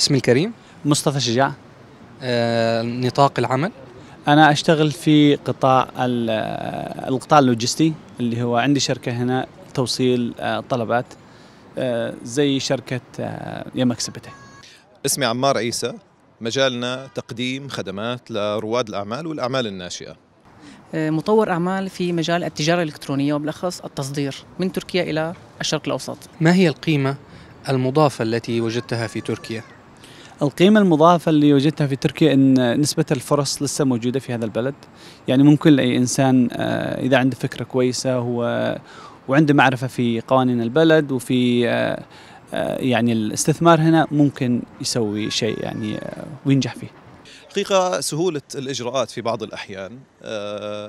اسمي الكريم مصطفى شجاع آه، نطاق العمل انا اشتغل في قطاع آه، القطاع اللوجستي اللي هو عندي شركه هنا توصيل آه، طلبات آه، زي شركه يمك سبته اسمي عمار عيسى مجالنا تقديم خدمات لرواد الاعمال والاعمال الناشئه مطور اعمال في مجال التجاره الالكترونيه وبالاخص التصدير من تركيا الى الشرق الاوسط ما هي القيمه المضافه التي وجدتها في تركيا القيمة المضافة اللي وجدتها في تركيا أن نسبة الفرص لسه موجودة في هذا البلد يعني ممكن لأي إنسان آه، إذا عنده فكرة كويسة هو وعنده معرفة في قوانين البلد وفي آه، آه، يعني الاستثمار هنا ممكن يسوي شيء يعني وينجح فيه حقيقة سهولة الإجراءات في بعض الأحيان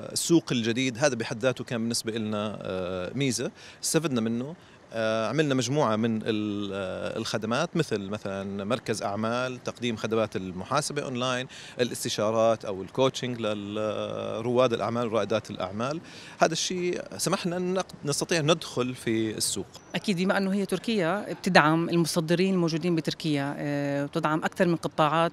السوق الجديد هذا بحد ذاته كان بالنسبة لنا ميزة استفدنا منه آه، عملنا مجموعة من آه، الخدمات مثل مثلا مركز أعمال تقديم خدمات المحاسبة أونلاين الاستشارات أو الكوتشنج لرواد الأعمال ورائدات الأعمال هذا الشيء سمحنا أن نستطيع ندخل في السوق أكيد بما أنه هي تركيا بتدعم المصدرين الموجودين بتركيا وتدعم آه، أكثر من قطاعات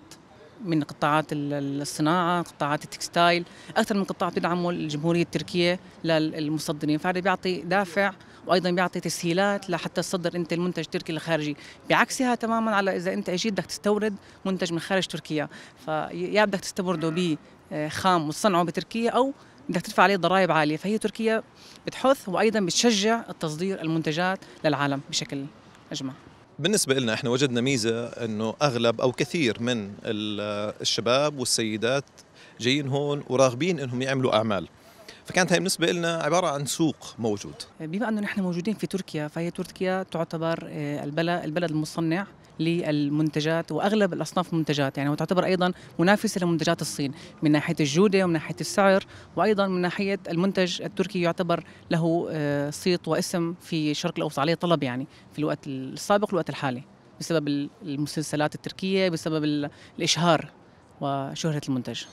من قطاعات الصناعة قطاعات التكستايل أكثر من قطاع بتدعمه الجمهورية التركية للمصدرين فهذا بيعطي دافع وايضا بيعطي تسهيلات لحتى تصدر انت المنتج التركي للخارجي بعكسها تماما على اذا انت اجيت بدك تستورد منتج من خارج تركيا فيا بدك تستورده بخام آه، وتصنعه بتركيا او بدك تدفع عليه ضرائب عاليه فهي تركيا بتحث وايضا بتشجع التصدير المنتجات للعالم بشكل اجمع بالنسبة لنا احنا وجدنا ميزة انه اغلب او كثير من الشباب والسيدات جايين هون وراغبين انهم يعملوا اعمال فكانت هي بالنسبه لنا عباره عن سوق موجود بما انه نحن موجودين في تركيا فهي تركيا تعتبر آه، البلد البلد المصنع للمنتجات واغلب الاصناف المنتجات يعني وتعتبر ايضا منافسه لمنتجات الصين من ناحيه الجوده ومن ناحيه السعر وايضا من ناحيه المنتج التركي يعتبر له آه، صيت واسم في الشرق الاوسط عليه طلب يعني في الوقت السابق والوقت الحالي بسبب المسلسلات التركيه بسبب الاشهار وشهره المنتج